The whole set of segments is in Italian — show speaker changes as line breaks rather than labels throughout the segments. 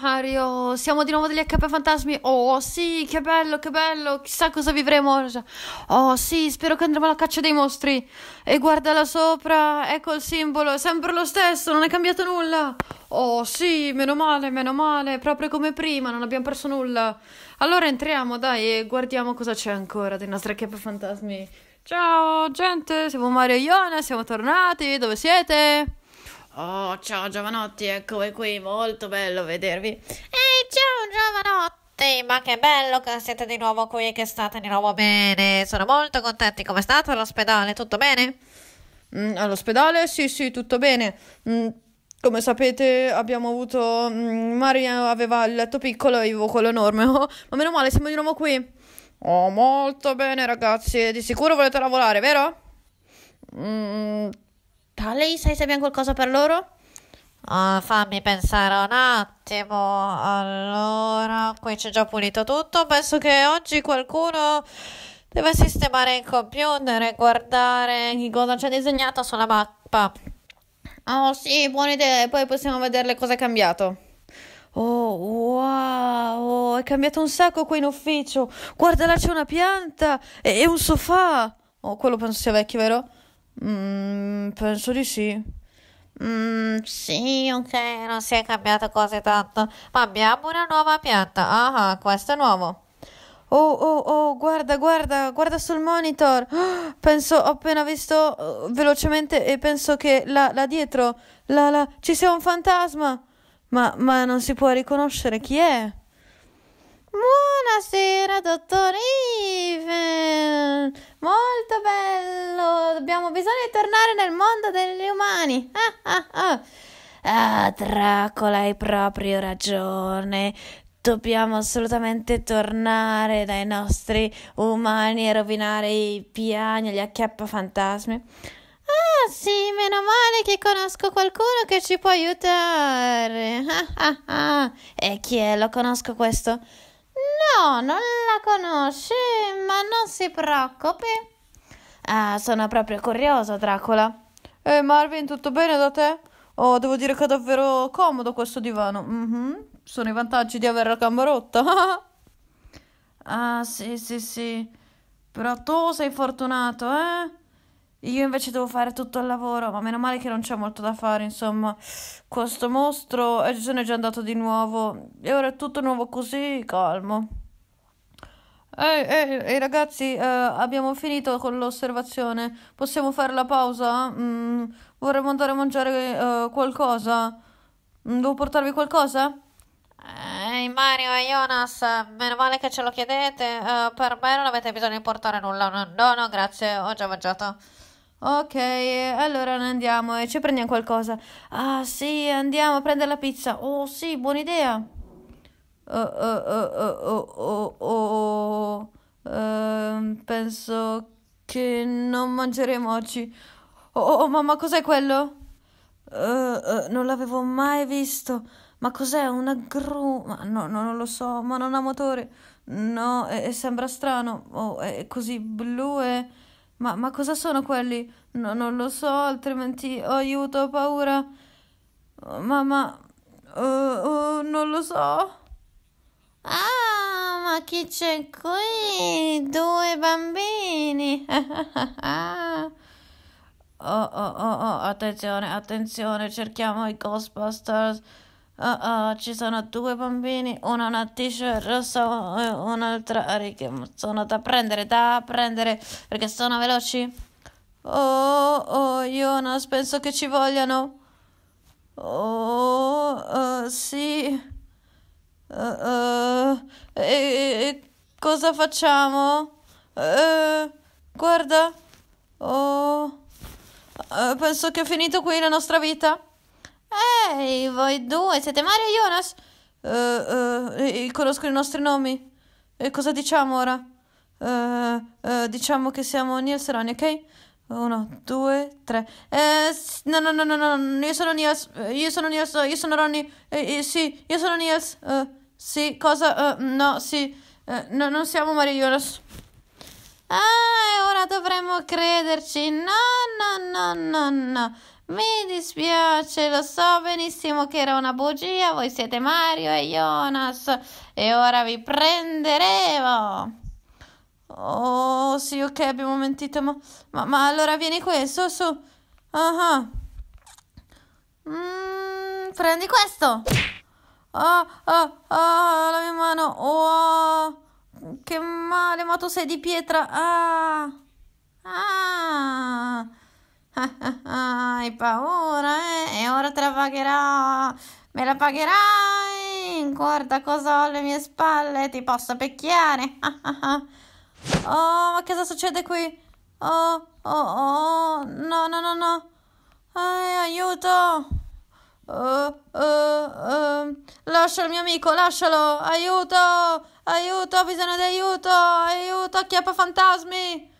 Mario, siamo di nuovo degli HP Fantasmi. Oh sì, che bello, che bello. Chissà cosa vivremo. Oh sì, spero che andremo alla caccia dei mostri. E guarda là sopra, ecco il simbolo, è sempre lo stesso, non è cambiato nulla. Oh sì, meno male, meno male, proprio come prima, non abbiamo perso nulla. Allora entriamo, dai, e guardiamo cosa c'è ancora dei nostri HP Fantasmi. Ciao gente, siamo Mario e Iona, siamo tornati, dove siete? Oh, ciao giovanotti, eccomi qui, molto bello vedervi. Ehi, ciao giovanotti, ma che bello che siete di nuovo qui che state di nuovo bene. Sono molto contenti. Come state all'ospedale? Tutto bene? Mm, all'ospedale? Sì, sì, tutto bene. Mm, come sapete abbiamo avuto... Mm, Maria aveva il letto piccolo e io avevo quello enorme. Oh, ma meno male, siamo di nuovo qui. Oh, molto bene ragazzi, di sicuro volete lavorare, vero? lei sa se abbiamo qualcosa per loro? Oh, fammi pensare un attimo. Allora, qui c'è già pulito tutto. Penso che oggi qualcuno deve sistemare il computer e guardare cosa c'è disegnato sulla mappa. Oh, sì, buona idea. E poi possiamo vedere cosa è cambiato. Oh, wow, oh, è cambiato un sacco qui in ufficio. Guarda là c'è una pianta e un sofà. Oh, quello penso sia vecchio, vero? Mm, penso di sì. Mm, sì, ok, non si è cambiato così tanto, ma abbiamo una nuova pianta. Ah, ah, questo è nuovo. Oh, oh, oh, guarda, guarda, guarda sul monitor. Oh, penso, ho appena visto uh, velocemente e penso che là, là dietro, là, là, ci sia un fantasma. Ma, ma non si può riconoscere chi è. Buonasera, dottorina molto bello. abbiamo bisogno di tornare nel mondo degli umani. Ah, ah, ah. Ah, Dracula hai proprio ragione. Dobbiamo assolutamente tornare dai nostri umani e rovinare i piani, gli acchiappafantasmi. Ah sì, meno male che conosco qualcuno che ci può aiutare. Ah, ah, ah. E chi è? Lo conosco questo? No, non conosce, ma non si preoccupi. Ah, sono proprio curioso, Dracula. Ehi, hey Marvin, tutto bene da te? Oh, devo dire che è davvero comodo questo divano. Mm-hmm. Sono i vantaggi di avere la gamba rotta. ah, sì, sì, sì. Però tu sei fortunato, eh? Io invece devo fare tutto il lavoro, ma meno male che non c'è molto da fare, insomma. Questo mostro eh, se n'è già andato di nuovo e ora è tutto nuovo così, calmo. Ehi, eh, eh, ragazzi, eh, abbiamo finito con l'osservazione. Possiamo fare la pausa? Mm, vorremmo andare a mangiare eh, qualcosa. Mm, devo portarvi qualcosa? Ehi, Mario e Jonas, meno male che ce lo chiedete. Uh, per me non avete bisogno di portare nulla. No, no, no, grazie, ho già mangiato. Ok, allora ne andiamo e ci prendiamo qualcosa. Ah, sì, andiamo a prendere la pizza. Oh, sì, buona idea. Eh, eh, eh, oh, oh, oh, eh, penso che non mangeremo oggi. Oh, oh, mamma, oh, cos'è quello? Uh, uh, non l'avevo mai visto. Ma cos'è? Una gru? Ma no, no, non lo so, ma non ha motore. No, e, e sembra strano. Oh, è così blu e... Ma, ma cosa sono quelli? No, non lo so, altrimenti... Oh, aiuto, ho paura. Oh, mamma... Uh, non lo so. Ah, ma chi c'è qui? Due bambini. oh, oh, oh, oh, attenzione, attenzione, cerchiamo i Ghostbusters. Oh, oh, ci sono due bambini, uno una t-shirt rossa e un'altra sono da prendere, da prendere, perché sono veloci. Oh, oh, Jonas, penso che ci vogliano. Oh, oh sì. Uh, uh e, e, cosa facciamo? Uh, guarda, oh, uh, penso che è finito qui la nostra vita. Ehi, voi due, siete Mario e Jonas? Eh, conosco i nostri nomi. E cosa diciamo ora? diciamo che siamo Niels e Ronnie, ok? Uno, due, tre. Eh, no, no, no, no, no, io sono Niels, io sono Niels, io sono Ronnie, eh, eh, sì, io sono Niels. Eh. Sì, cosa? Uh, no, sì, uh, no, non siamo Jonas. Ah, e ora dovremmo crederci. No, no, no, no, no. Mi dispiace, lo so benissimo che era una bugia. Voi siete Mario e Jonas. E ora vi prenderemo. Oh, sì, ok, abbiamo mentito. Ma, ma, ma allora vieni qui, su, su. Uh-huh. Mm, prendi questo. Ah, ah, ah, la mia mano. Oh, che male, ma tu sei di pietra. Ah, ah, ah, hai paura, eh? E ora te la pagherò. Me la pagherai. Guarda cosa ho alle mie spalle. Ti posso picchiare. Oh, ma cosa succede qui? Oh, oh, oh, no, no, no, no. Ai, eh, aiuto. Uh, uh, uh. Lascia il mio amico, lascialo! Aiuto! Aiuto! Ho bisogno di aiuto! Aiuto! chiappa fantasmi!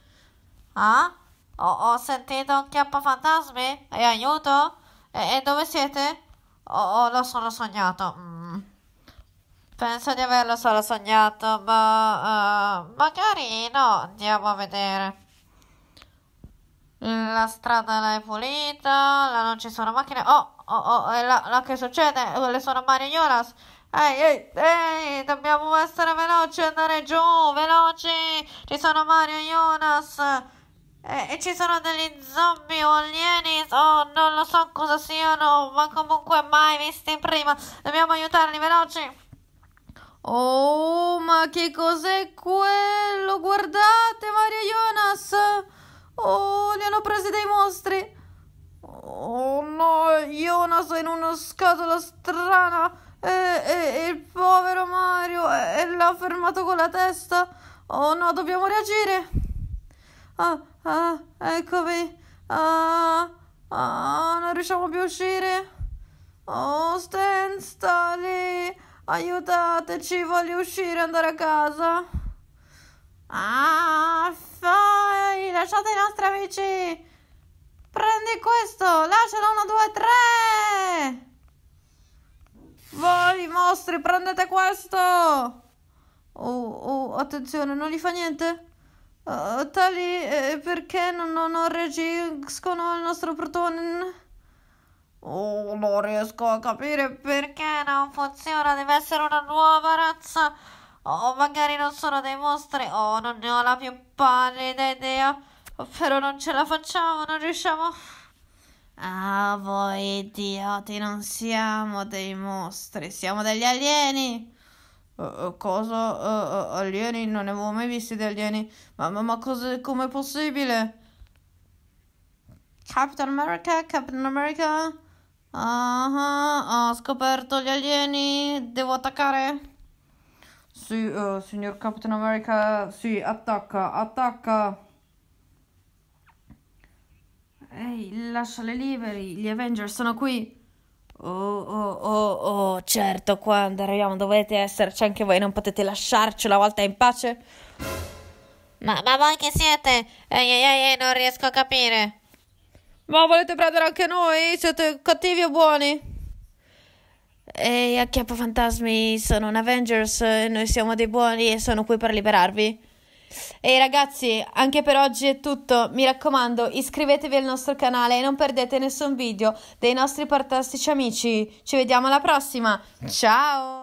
Ah? Ho, ho sentito un chiappa fantasmi? E aiuto? E, e, dove siete? Oh, oh l'ho solo sognato. Mm. Penso di averlo solo sognato, ma uh, eh, magari no. Andiamo a vedere. La strada l'hai pulita, là non ci sono macchine. Oh, oh, oh, là, là, che succede? Le sono Marignolas. Ehi, ehi, ehi, dobbiamo essere veloci, andare giù, veloci! Ci sono Mario e Jonas! E, e, ci sono degli zombie o alieni, oh, non lo so cosa siano, ma comunque mai visti prima. Dobbiamo aiutarli, veloci! Oh, ma che cos'è quello? Guardate, Mario e Jonas! Oh, li hanno presi dei mostri! Oh no, Jonas è in una scatola strana e, e, e il povero Mario e, e l'ha fermato con la testa. Oh no, dobbiamo reagire. Ah, ah, eccomi. Ah, ah, non riusciamo più a uscire. Oh, Stan, sta lì. Aiutateci, voglio uscire e andare a casa. Ah, fai, lasciate i nostri amici prendi questo! Lascialo, uno, due, tre! Voi mostri, prendete questo! Oh, oh, attenzione, non gli fa niente? Uh, eh, tali, eh, perché non, non, non reagiscono al nostro proton? Oh, non riesco a capire perché non funziona, deve essere una nuova razza! O oh, magari non sono dei mostri, oh, non ne ho la più pallida idea! Però non ce la facciamo, non riusciamo. Ah, voi idioti, non siamo dei mostri, siamo degli alieni. Uh, cosa? Uh, alieni? Non ne avevo mai visti di alieni. Ma, ma, ma cosa, com'è possibile? Captain America, Captain America. Ah, uh-huh, ah, ho scoperto gli alieni. Devo attaccare. Sì, signor Captain America, sì, attacca, attacca. Ehi, lasciale liberi, gli Avengers sono qui. Oh, oh, oh, oh, certo, quando arriviamo dovete esserci anche voi, non potete lasciarci una volta in pace. Ma, ma voi chi siete? Ehi, ehi, ehi, non riesco a capire. Ma volete prendere anche noi? Siete cattivi o buoni? Ehi, acchiappa fantasmi, sono un Avengers, noi siamo dei buoni e sono qui per liberarvi. E ragazzi, anche per oggi è tutto. Mi raccomando, iscrivetevi al nostro canale e non perdete nessun video dei nostri fantastici amici. Ci vediamo alla prossima. Ciao!